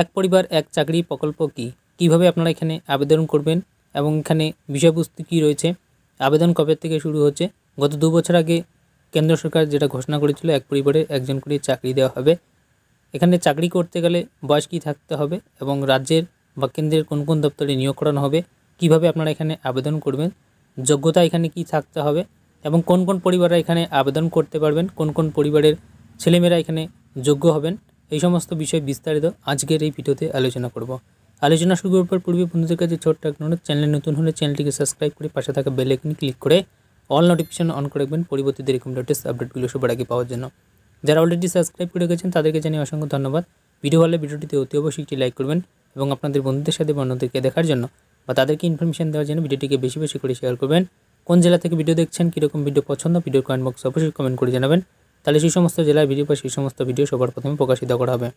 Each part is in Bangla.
এক পরিবার এক চাকরি প্রকল্প কি কিভাবে আপনারা এখানে আবেদন করবেন এবং এখানে বিষয়বস্তু কী রয়েছে আবেদন কবে থেকে শুরু হচ্ছে গত দু বছর আগে কেন্দ্র সরকার যেটা ঘোষণা করেছিল এক পরিবারে একজন করে চাকরি দেওয়া হবে এখানে চাকরি করতে গেলে বয়স কী থাকতে হবে এবং রাজ্যের বা কেন্দ্রের কোন কোন দপ্তরে নিয়োগ করানো হবে কিভাবে আপনারা এখানে আবেদন করবেন যোগ্যতা এখানে কি থাকতে হবে এবং কোন কোন পরিবাররা এখানে আবেদন করতে পারবেন কোন কোন পরিবারের ছেলেমেয়েরা এখানে যোগ্য হবেন এই সমস্ত বিষয়ে বিস্তারিত আজকের এই ভিডিওতে আলোচনা করব আলোচনা শুরু করার পূর্বে বন্ধুদের কাছে ছোট্ট একটা অনুরোধ চ্যানেলে নতুন হলে চ্যানেলটিকে সাবস্ক্রাইব করে পাশে থাকা বেল আইকনে ক্লিক করে অল নোটিফিকেশন অন করে রাখবেন পরিবর্তিত এরকম লেটেস্ট আপডেটগুলো সবার আগে পাওয়ার জন্য যারা অলরেডি সাবস্ক্রাইব করে গেছেন তাদেরকে জানিয়ে অসংখ্য ধন্যবাদ ভিডিও হলে ভিডিওটিতে অতি অবশ্যই একটি লাইক করবেন এবং আপনাদের বন্ধুদের সাথে অন্যদেরকে দেখার জন্য বা তাদেরকে ইনফরমেশন দেওয়ার জন্য ভিডিওটিকে বেশি বেশি করে শেয়ার করবেন কোন জেলা থেকে ভিডিও দেখছেন কীরকম ভিডিও পছন্দ ভিডিও কমেন্ট বক্সে অবশ্যই কমেন্ট করে জানাবেন তাহলে সেই সমস্ত জেলার ভিডিও বা সেই সমস্ত ভিডিও সবার প্রথমে প্রকাশিত করা হবে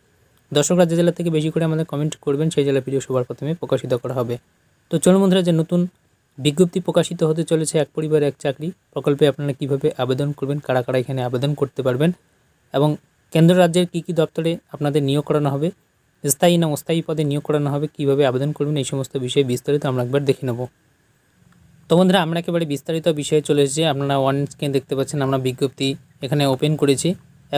দর্শকরা যে জেলা থেকে বেশি করে আমাদের কমেন্ট করবেন সেই জেলার ভিডিও সবার প্রথমে প্রকাশিত করা হবে তো চলুন বন্ধুরা যে নতুন বিজ্ঞপ্তি প্রকাশিত হতে চলেছে এক পরিবার এক চাকরি প্রকল্পে আপনারা কিভাবে আবেদন করবেন কারা কারা এখানে আবেদন করতে পারবেন এবং কেন্দ্র রাজ্যের কী কী দপ্তরে আপনাদের নিয়োগ করানো হবে স্থায়ী না অস্থায়ী পদে নিয়োগ করানো হবে কীভাবে আবেদন করবেন এই সমস্ত বিষয়ে বিস্তারিত আমরা একবার দেখে নেব তো বন্ধুরা আমরা একেবারে বিস্তারিত বিষয়ে চলে এসেছি আপনারা ওয়ান স্ক্রিন দেখতে পাচ্ছেন আমরা বিজ্ঞপ্তি এখানে ওপেন করেছি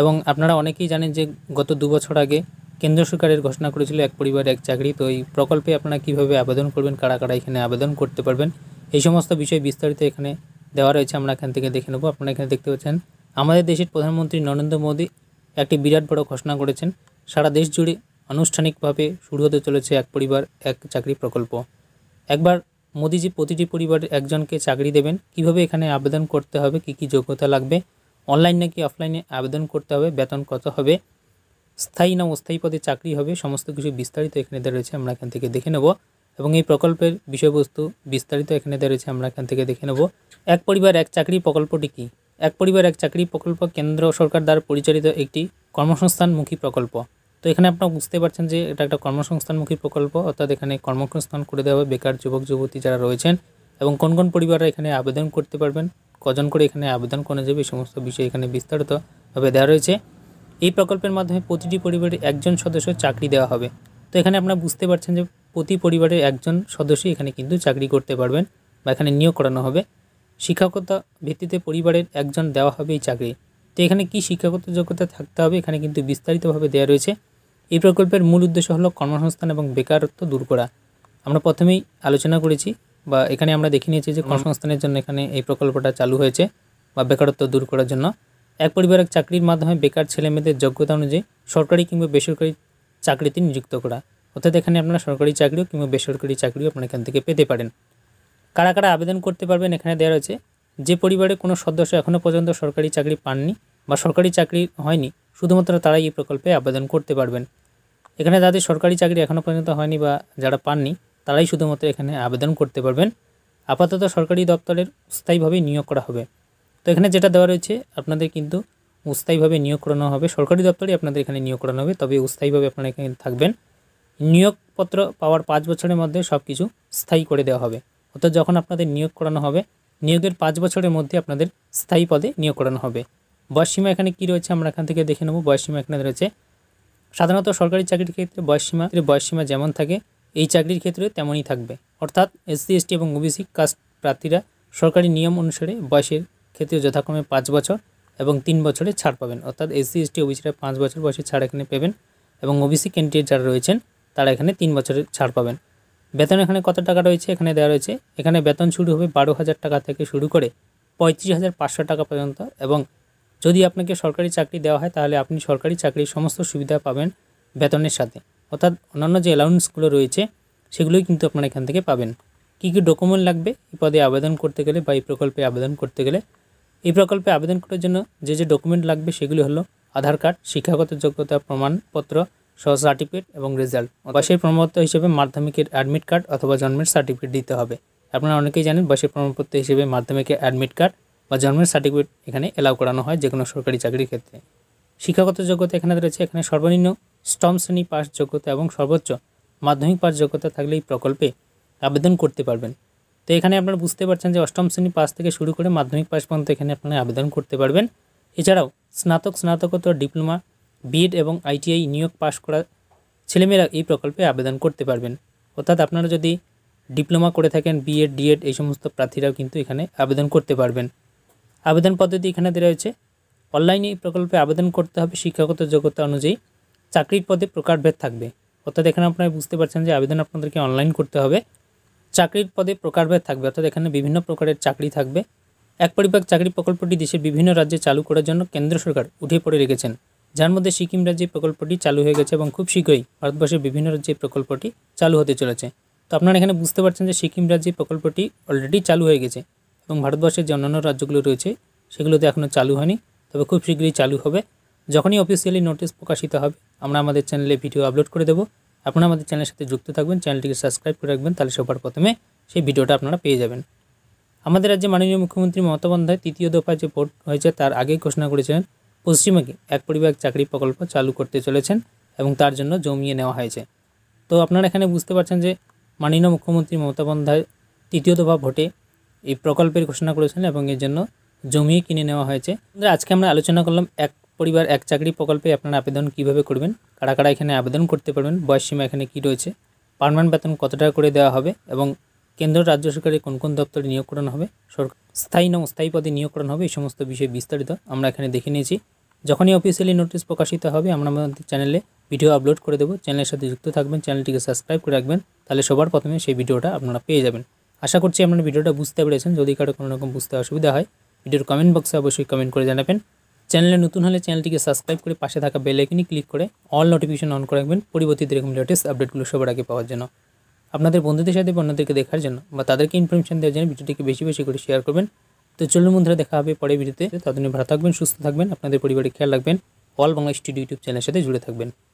এবং আপনারা অনেকেই জানেন যে গত দু বছর আগে কেন্দ্র সরকারের ঘোষণা করেছিল এক পরিবার এক চাকরি তো এই প্রকল্পে আপনারা কিভাবে আবেদন করবেন কারা কারা এখানে আবেদন করতে পারবেন এই সমস্ত বিষয় বিস্তারিত এখানে দেওয়া রয়েছে আমরা এখান থেকে দেখে নেবো আপনারা এখানে দেখতে পাচ্ছেন আমাদের দেশের প্রধানমন্ত্রী নরেন্দ্র মোদী একটি বিরাট বড় ঘোষণা করেছেন সারা দেশ জুড়ে আনুষ্ঠানিকভাবে শুরু হতে চলেছে এক পরিবার এক চাকরি প্রকল্প একবার মোদিজি প্রতিটি পরিবারের একজনকে চাকরি দেবেন কিভাবে এখানে আবেদন করতে হবে কি কি যোগ্যতা লাগবে অনলাইন নাকি অফলাইনে আবেদন করতে হবে বেতন কত হবে স্থায়ী না অস্থায়ী পদে চাকরি হবে সমস্ত কিছু বিস্তারিত এখানে দেওয়া রয়েছে আমরা এখান থেকে দেখে নেব এবং এই প্রকল্পের বিষয়বস্তু বিস্তারিত এখানে দেওয়া রয়েছে আমরা এখান থেকে দেখে নেব এক পরিবার এক চাকরি প্রকল্পটি কী এক পরিবার এক চাকরি প্রকল্প কেন্দ্র সরকার দ্বারা পরিচালিত একটি কর্মসংস্থানমুখী প্রকল্প তো এখানে আপনারা বুঝতে পারছেন যে এটা একটা কর্মসংস্থানমুখী প্রকল্প অর্থাৎ এখানে কর্মসংস্থান করে দেওয়া হবে বেকার যুবক যুবতী যারা রয়েছেন এবং কোন কোন পরিবাররা এখানে আবেদন করতে পারবেন কজন করে এখানে আবেদন করে যাবে এই সমস্ত বিষয় এখানে বিস্তারিতভাবে দেওয়া রয়েছে এই প্রকল্পের মাধ্যমে প্রতিটি পরিবারের একজন সদস্য চাকরি দেওয়া হবে তো এখানে আপনারা বুঝতে পারছেন যে প্রতি পরিবারের একজন সদস্য এখানে কিন্তু চাকরি করতে পারবেন বা এখানে নিয়োগ করানো হবে শিক্ষকতা ভিত্তিতে পরিবারের একজন দেওয়া হবে এই চাকরি তো এখানে কি শিক্ষাগত যোগ্যতা থাকতে হবে এখানে কিন্তু বিস্তারিতভাবে দেওয়া রয়েছে এই প্রকল্পের মূল উদ্দেশ্য হলো কর্মসংস্থান এবং বেকারত্ব দূর করা আমরা প্রথমেই আলোচনা করেছি বা এখানে আমরা দেখে নিয়েছি যে কর্মসংস্থানের জন্য এখানে এই প্রকল্পটা চালু হয়েছে বা বেকারত্ব দূর করার জন্য এক পরিবার এক চাকরির মাধ্যমে বেকার ছেলে মেয়েদের যোগ্যতা অনুযায়ী সরকারি কিংবা বেসরকারি চাকরিতে নিযুক্ত করা অর্থাৎ এখানে আপনারা সরকারি চাকরিও কিংবা বেসরকারি চাকরিও আপনারা এখান থেকে পেতে পারেন কারা কারা আবেদন করতে পারবেন এখানে দেওয়া রয়েছে যে পরিবারে কোনো সদস্য এখনও পর্যন্ত সরকারি চাকরি পাননি বা সরকারি চাকরি হয়নি শুধুমাত্র তারাই এই প্রকল্পে আবেদন করতে পারবেন এখানে যাদের সরকারি চাকরি এখনও পর্যন্ত হয়নি বা যারা পাননি তারাই শুধুমাত্র এখানে আবেদন করতে পারবেন আপাতত সরকারি দপ্তরের স্থায়ীভাবে নিয়োগ করা হবে তো এখানে যেটা দেওয়া রয়েছে আপনাদের কিন্তু স্থায়ীভাবে নিয়োগ করানো হবে সরকারি দপ্তরে আপনাদের এখানে নিয়োগ করানো হবে তবে উস্থায়ীভাবে আপনারা এখানে থাকবেন নিয়োগপত্র পাওয়ার পাঁচ বছরের মধ্যে সব কিছু স্থায়ী করে দেওয়া হবে অর্থাৎ যখন আপনাদের নিয়োগ করানো হবে নিয়োগের পাঁচ বছরের মধ্যে আপনাদের স্থায়ী পদে নিয়োগ করানো হবে বয়সীমা এখানে কি রয়েছে আমরা এখান থেকে দেখে নেব বয়সীমা এখানে রয়েছে সাধারণত সরকারি চাকরির ক্ষেত্রে বয়সসীমা বয়সীমা যেমন থাকে এই চাকরির ক্ষেত্রে তেমনই থাকবে অর্থাৎ এসসি এসটি এবং ওবিসি কাস্ট প্রার্থীরা সরকারি নিয়ম অনুসারে বয়সের ক্ষেত্রে যথাক্রমে পাঁচ বছর এবং তিন বছরে ছাড় পাবেন অর্থাৎ এসসি এসটি ওবিসিরা পাঁচ বছর বয়সে ছাড় এখানে পাবেন এবং ওবিসি ক্যান্ডিডেট যারা রয়েছেন তারা এখানে তিন বছরের ছাড় পাবেন বেতন এখানে কত টাকা রয়েছে এখানে দেওয়া রয়েছে এখানে বেতন শুরু হবে বারো হাজার টাকা থেকে শুরু করে পঁয়ত্রিশ হাজার পাঁচশো টাকা পর্যন্ত এবং যদি আপনাকে সরকারি চাকরি দেওয়া হয় তাহলে আপনি সরকারি চাকরির সমস্ত সুবিধা পাবেন বেতনের সাথে অর্থাৎ অন্যান্য যে অ্যালাউন্সগুলো রয়েছে সেগুলোই কিন্তু আপনারা এখান থেকে পাবেন কী কী ডকুমেন্ট লাগবে এই পদে আবেদন করতে গেলে বা এই প্রকল্পে আবেদন করতে গেলে এই প্রকল্পে আবেদন করার জন্য যে যে ডকুমেন্ট লাগবে সেগুলি হলো আধার কার্ড শিক্ষাগত যোগ্যতা প্রমাণপত্র সহ সার্টিফিকেট এবং রেজাল্ট বয়সের প্রমাণপত্র হিসেবে মাধ্যমিকের অ্যাডমিট কার্ড অথবা জন্মের সার্টিফিকেট দিতে হবে আপনারা অনেকেই জানেন বয়সের প্রমাণপত্র হিসেবে মাধ্যমিকের অ্যাডমিট কার্ড বা জন্মের সার্টিফিকেট এখানে অ্যালাউ করানো হয় যে কোনো সরকারি চাকরির ক্ষেত্রে শিক্ষাগত যোগ্যতা এখানে রয়েছে এখানে সর্বনিম্ন স্টম শ্রেণী পাস যোগ্যতা এবং সর্বোচ্চ মাধ্যমিক পাস যোগ্যতা থাকলে এই প্রকল্পে আবেদন করতে পারবেন তো এখানে আপনারা বুঝতে পারছেন যে অষ্টম শ্রেণী পাস থেকে শুরু করে মাধ্যমিক পাস পর্যন্ত এখানে আপনারা আবেদন করতে পারবেন এছাড়াও স্নাতক স্নাতকোত্তর ডিপ্লোমা বিএড এবং আইটিআই নিয়োগ পাশ করা ছেলেমেয়েরা এই প্রকল্পে আবেদন করতে পারবেন অর্থাৎ আপনারা যদি ডিপ্লোমা করে থাকেন বিএড ডিএড এই সমস্ত প্রার্থীরাও কিন্তু এখানে আবেদন করতে পারবেন আবেদন পদ্ধতি এখানে দেওয়া রয়েছে অনলাইনে এই প্রকল্পে আবেদন করতে হবে শিক্ষাগত যোগ্যতা অনুযায়ী চাকরির পদে প্রকারভেদ থাকবে অর্থাৎ এখানে আপনারা বুঝতে পারছেন যে আবেদন আপনাদেরকে অনলাইন করতে হবে চাকরির পদে প্রকারভেদ থাকবে অর্থাৎ এখানে বিভিন্ন প্রকারের চাকরি থাকবে এক পরিপাক চাকরি প্রকল্পটি দেশের বিভিন্ন রাজ্যে চালু করার জন্য কেন্দ্র সরকার উঠে পড়ে রেখেছেন যার মধ্যে সিকিম রাজ্যে প্রকল্পটি চালু হয়ে গেছে এবং খুব শীঘ্রই ভারতবর্ষের বিভিন্ন রাজ্যে প্রকল্পটি চালু হতে চলেছে তো আপনারা এখানে বুঝতে পারছেন যে সিকিম রাজ্যে প্রকল্পটি অলরেডি চালু হয়ে গেছে এবং ভারতবর্ষের যে অন্যান্য রাজ্যগুলো রয়েছে সেগুলোতে এখনও চালু হয়নি তবে খুব শীঘ্রই চালু হবে যখনই অফিসিয়ালি নোটিশ প্রকাশিত হবে আমরা আমাদের চ্যানেলে ভিডিও আপলোড করে দেবো আপনারা আমাদের চ্যানেলের সাথে যুক্ত থাকবেন চ্যানেলটিকে সাবস্ক্রাইব করে রাখবেন তাহলে সবার প্রথমে সেই ভিডিওটা আপনারা পেয়ে যাবেন আমাদের রাজ্যে মাননীয় মুখ্যমন্ত্রী মমতা বন্দ্যায় তৃতীয় দফায় যে ভোট হয়েছে তার আগেই ঘোষণা করেছিলেন পশ্চিমবঙ্গে এক পরিবার চাকরি প্রকল্প চালু করতে চলেছেন এবং তার জন্য জমিয়ে নেওয়া হয়েছে তো আপনারা এখানে বুঝতে পারছেন যে মাননীয় মুখ্যমন্ত্রী মমতা বন্দ্যায় তৃতীয় দফা ভোটে এই প্রকল্পের ঘোষণা করেছেন এবং এর জন্য জমিয়ে কিনে নেওয়া হয়েছে আজকে আমরা আলোচনা করলাম এক পরিবার এক চাকরি প্রকল্পে আপনারা আবেদন কিভাবে করবেন কারা কারা এখানে আবেদন করতে পারবেন বয়সসীমা এখানে কি রয়েছে পারমান বেতন কত টাকা করে দেওয়া হবে এবং কেন্দ্র রাজ্য সরকারের কোন কোন দপ্তরে নিয়োগ করানো হবে সরকার স্থায়ী না স্থায়ী পদে নিয়োগ করানো হবে এই সমস্ত বিষয়ে বিস্তারিত আমরা এখানে দেখে নিয়েছি যখনই অফিসিয়ালি নোটিশ প্রকাশিত হবে আমরা আমাদের চ্যানেলে ভিডিও আপলোড করে দেবো চ্যানেলের সাথে যুক্ত থাকবেন চ্যানেলটিকে সাবস্ক্রাইব করে রাখবেন তাহলে সবার প্রথমে সেই ভিডিওটা আপনারা পেয়ে যাবেন আশা করছি আপনারা ভিডিওটা বুঝতে পেরেছেন যদি কারো কোনো রকম বুঝতে অসুবিধা হয় ভিডিওর কমেন্ট বক্সে অবশ্যই কমেন্ট করে জানাবেন চ্যানেলে নতুন হলে চ্যানেলটিকে সাবস্ক্রাইব করে পাশে থাকা বেল আইকনে ক্লিক করে অল নোটিফিকেশন অন করে রাখবেন পরবর্তী এরকম লেটেস্ট আপডেটগুলো সবার আগে পাওয়ার জন্য আপনাদের বন্ধুদের সাথে অন্যদেরকে দেখার জন্য বা তাদেরকে ইনফরমেশন দেওয়ার জন্য ভিডিওটিকে বেশি বেশি করে শেয়ার করবেন তো চলুন বন্ধুরা দেখা হবে পরে ভিডিওতে ততদিন ভালো থাকবেন সুস্থ থাকবেন আপনাদের পরিবারে খেয়াল রাখবেন অল বাংলা স্টুডিও ইউটিউব চ্যানেলের সাথে জুড়ে থাকবেন